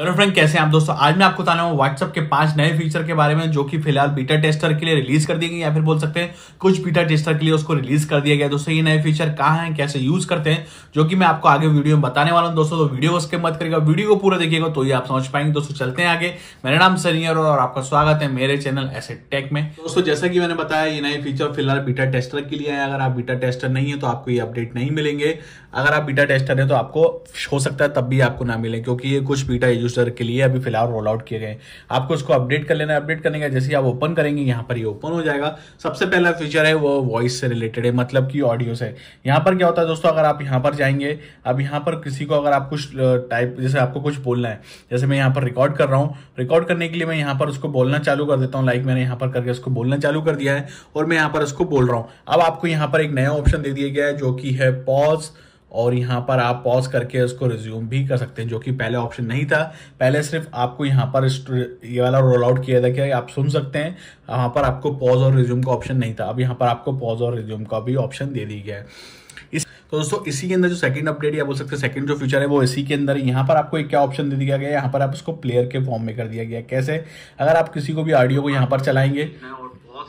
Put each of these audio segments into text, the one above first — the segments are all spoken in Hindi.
हेलो फ्रेंड कैसे हैं आप दोस्तों आज मैं आपको बता रहा हूँ व्हाट्सअप के पांच नए फीचर के बारे में जो कि फिलहाल बीटा टेस्टर के लिए रिलीज कर दिए गए या फिर बोल सकते हैं कुछ बीटा टेस्टर के लिए उसको रिलीज कर दिया गया दोस्तों ये नए फीचर कहाँ हैं कैसे यूज करते हैं जो कि मैं आपको आगे वीडियो में बताने वाला हूँ दोस्तों तो वीडियो को स्किप मत करेगा वीडियो को पूरा देखिएगा तो ये आप समझ पाएंगे दोस्तों चलते हैं आगे मेरा नाम सनियर और आपका स्वागत है मेरे चैनल एस टेक में दोस्तों जैसा कि मैंने बताया ये नए फीचर फिलहाल बीटा टेस्टर के लिए है अगर आप बीटा टेस्टर नहीं है तो आपको ये अपडेट नहीं मिलेंगे अगर आप बीटा टेस्टर है तो आपको हो सकता है तब भी आपको ना मिले क्योंकि ये कुछ बीटा यूजर के लिए अभी फिलहाल रोल आउट किए गए आपको उसको अपडेट कर लेना अपडेट करने का जैसे ही आप ओपन करेंगे यहाँ पर ये ओपन हो जाएगा सबसे पहला फीचर है वो वॉइस से रिलेटेड है मतलब कि ऑडियो से यहाँ पर क्या होता है दोस्तों अगर आप यहाँ पर जाएंगे अब यहाँ पर किसी को अगर आप कुछ टाइप जैसे आपको कुछ बोलना है जैसे मैं यहाँ पर रिकॉर्ड कर रहा हूँ रिकॉर्ड करने के लिए मैं यहाँ पर उसको बोलना चालू कर देता हूँ लाइक मैंने यहाँ पर करके उसको बोलना चालू कर दिया है और मैं यहाँ पर उसको बोल रहा हूँ अब आपको यहाँ पर एक नया ऑप्शन दे दिया गया है जो कि है पॉज और यहाँ पर आप पॉज करके उसको रिज्यूम भी कर सकते हैं जो कि पहले ऑप्शन नहीं था पहले सिर्फ आपको यहाँ पर ये वाला रोल आउट किया था कि आप सुन सकते हैं वहाँ पर आपको पॉज और रिज्यूम का ऑप्शन नहीं था अब यहाँ पर आपको पॉज और रिज्यूम का भी ऑप्शन दे दिया गया है इस तो दोस्तों इसी के अंदर जो सेकंड अपडेट या बोल सकते हैं सेकंड जो फ्यूचर है वो इसी के अंदर यहाँ पर आपको एक क्या ऑप्शन दे दिया गया है यहाँ पर आप उसको प्लेयर के फॉर्म में कर दिया गया कैसे अगर आप किसी को भी ऑडियो को यहाँ पर चलाएंगे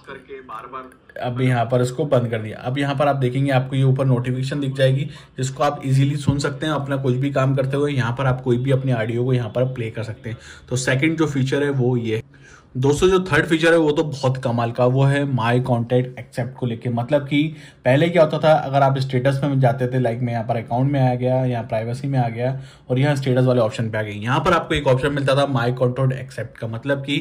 करके बार बार अब यहाँ पर इसको बंद कर दिया अब यहाँ पर आप देखेंगे आपको ये ऊपर नोटिफिकेशन दिख जाएगी जिसको आप इजीली सुन सकते हैं अपना कुछ भी काम करते हुए यहाँ पर आप कोई भी अपने ऑडियो को यहाँ पर प्ले कर सकते हैं तो सेकंड जो फीचर है वो ये दोस्तों जो थर्ड फीचर है वो तो बहुत कमाल का वो है माय कॉन्टेक्ट एक्सेप्ट को लेके मतलब कि पहले क्या होता था अगर आप स्टेटस में जाते थे लाइक मैं यहाँ पर अकाउंट में आ गया यहाँ प्राइवेसी में आ गया और यहाँ स्टेटस वाले ऑप्शन पे आ गई यहाँ पर आपको एक ऑप्शन मिलता था माय कॉन्टैक्ट एक्सेप्ट का मतलब कि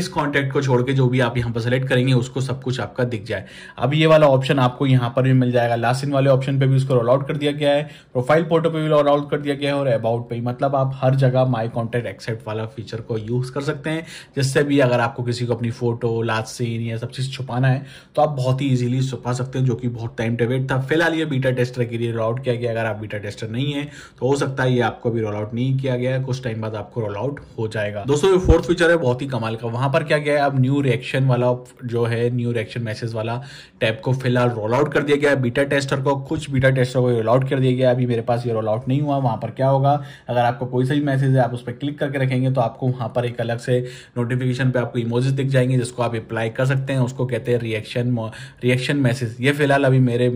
इस कॉन्टैक्ट को छोड़ के जो भी आप यहाँ पर सेलेक्ट करेंगे उसको सब कुछ आपका दिख जाए अब ये वाला ऑप्शन आपको यहाँ पर भी मिल जाएगा लास्ट इन वाले ऑप्शन पर भी उसको रोल आउट कर दिया गया है प्रोफाइल फोटो पर भी रोल आउट कर दिया गया है और अबाउट पर मतलब आप हर जगह माई कॉन्टैक्ट एक्सेप्ट वाला फीचर को यूज कर सकते हैं जिससे भी अगर अगर आपको किसी को अपनी फोटो लास्ट सीन या सब चीज़ छुपाना है तो आप बहुत ही इजीली छुपा सकते हैं जो कि बहुत टाइम टेबेट था फिलहाल ये बीटा टेस्टर के लिए रोल आउट किया गया अगर आप बीटा टेस्टर नहीं है तो हो सकता है ये आपको अभी रोल आउट नहीं किया गया कुछ टाइम बाद आपको रोल आउट हो जाएगा दोस्तों ये फोर्थ फीचर है बहुत ही कमाल का वहां पर क्या गया है अब न्यू रिएक्शन वाला जो है न्यू रिएक्शन मैसेज वाला टैप को फिलहाल रोल आउट कर दिया गया है बीटा टेस्टर को कुछ बीटा टेस्टर को रोल आउट कर दिया गया अभी मेरे पास ये रोल आउट नहीं हुआ वहां पर क्या होगा अगर आपको कोई सा भी मैसेज है आप उस पर क्लिक करके रखेंगे तो आपको वहां पर एक अलग से नोटिफिकेशन पे आप आपको इमोजेस दिख जाएंगे जिसको आप अप्लाई कर सकते हैं उसको कहते हैं रिएक्शन रिएक्शन मैसेज ये फिलहाल अभी मेरे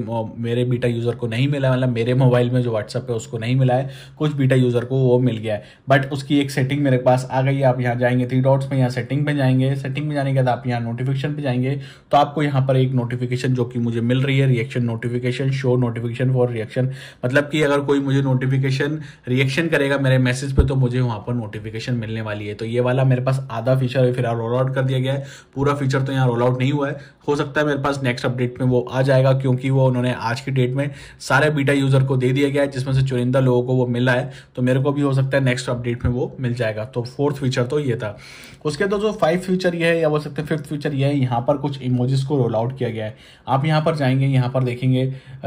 मेरे बीटा यूज़र को नहीं मिला मतलब मेरे मोबाइल में जो व्हाट्सअप है उसको नहीं मिला है कुछ बीटा यूज़र को वो मिल गया है बट उसकी एक सेटिंग मेरे पास आ गई है आप यहाँ जाएंगे थ्री डॉट्स में यहाँ सेटिंग में जाएंगे सेटिंग में जाने के बाद आप यहाँ नोटिफिकेशन पे जाएंगे तो आपको यहाँ पर एक नोटिफिकेशन जो कि मुझे मिल रही है reaction notification show notification for reaction मतलब कि अगर कोई मुझे नोटिफिकेशन रिएक्शन करेगा मेरे मैसेज पे तो मुझे वहाँ पर नोटिफिकेशन मिलने वाली है तो ये वाला मेरे पास आधा फीचर है फिर यहाँ रोल आउट कर दिया गया है पूरा फीचर तो यहाँ रोल आउट नहीं हुआ है हो सकता है मेरे पास नेक्स्ट अपडेट में वो आ जाएगा क्योंकि वो उन्होंने आज की डेट में सारे बीटा यूज़र को दे दिया गया है जिसमें से चुनिंदा लोगों को वो मिला है तो मेरे को भी हो सकता है नेक्स्ट अपडेट में वो मिल जाएगा तो फोर्थ फीचर तो ये था उसके तो जो फाइव फीचर ये है या बोल सकते हैं फिफ्थ फीचर ये है यहाँ पर कुछ इमोजेस को रोल आउट किया गया है आप यहाँ पर जाएंगे यहाँ पर देखेंगे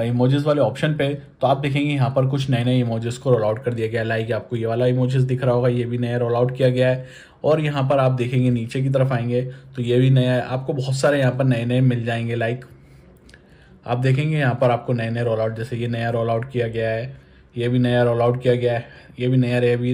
इमोजेस वाले ऑप्शन पे तो आप देखेंगे यहाँ पर कुछ नए नए इमोजेस को रोल आउट कर दिया गया है लाइक आपको ये वाला इमोजेस दिख रहा होगा ये भी नया रोल आउट किया गया है और यहाँ पर आप देखेंगे नीचे की तरफ आएंगे तो ये भी नया है आपको बहुत सारे यहाँ पर नए नए मिल जाएंगे लाइक आप देखेंगे यहाँ पर आपको नए नए रोल आउट जैसे ये नया रोल आउट किया गया है ये भी नया रोल आउट किया गया है ये भी नया रे भी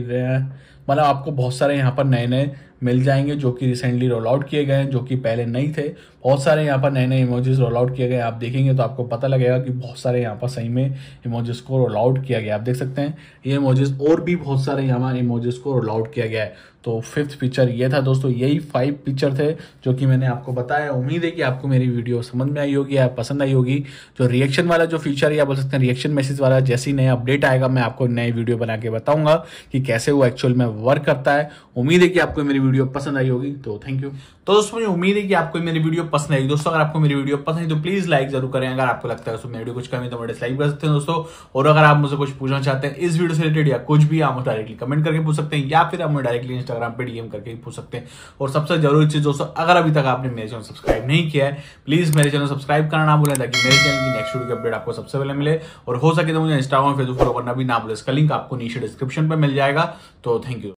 मतलब आपको बहुत सारे यहाँ पर नए नए मिल जाएंगे जो कि रिसेंटली रोल आउट किए गए हैं जो कि पहले नहीं थे बहुत सारे यहाँ पर नए नए इमोजेस रोल आउट किए गए आप देखेंगे तो आपको पता लगेगा कि बहुत सारे यहाँ पर सही में इमोजेस को रोल आउट किया गया आप देख सकते हैं ये इमोजेस और भी बहुत सारे यहाँ पर इमोजेस को रोल आउट किया गया है तो फिफ्थ पिक्चर ये था दोस्तों यही फाइव पिक्चर थे जो कि मैंने आपको बताया उम्मीद है कि आपको मेरी वीडियो समझ में आई होगी या पसंद आई होगी जो रिएक्शन वाला जो फीचर या बोल सकते हैं रिएक्शन मैसेज वाला जैसे ही नया अपडेट आएगा मैं आपको नए वीडियो बना के बताऊंगा कि कैसे वो एक्चुअल में वर्क करता है उम्मीद है कि आपको मेरी वीडियो पसंद आई होगी तो थैंक यू तो दोस्तों मुझे उम्मीद है कि आपको मेरी वीडियो पसंद आई दोस्तों अगर आपको मेरी वीडियो पसंद आई तो प्लीज लाइक जरूर करें अगर आपको लगता है मेरी वीडियो कुछ कमी तो मैं डिसलाइक कर सकते हैं दोस्तों और अगर आप मुझे कुछ पूछना चाहते हैं इस वीडियो से रिलेटेड या कुछ भी आप डायरेक्टली कमेंट करके पूछ सकते हैं या फिर आप डायरेक्टली इंस्टाग्राम पर डीएम करके पूछ सकते हैं और सबसे जरूरी चीज दोस्तों अगर अभी तक आपने मेरे चैनल सब्सक्राइब नहीं किया है प्लीज मेरे चैनल सब्सक्राइब करना ना भूलें ताकि मेरे चैनल की नेक्स्ट वीडियो की अपडेट आपको सबसे पहले मिले और हो सके तो मुझे इंस्टाग्राम फेसबुक फॉलो करना भी ना बोले इसका लिंक आपको नीचे डिस्क्रिप्शन पर मिल जाएगा तो थैंक यू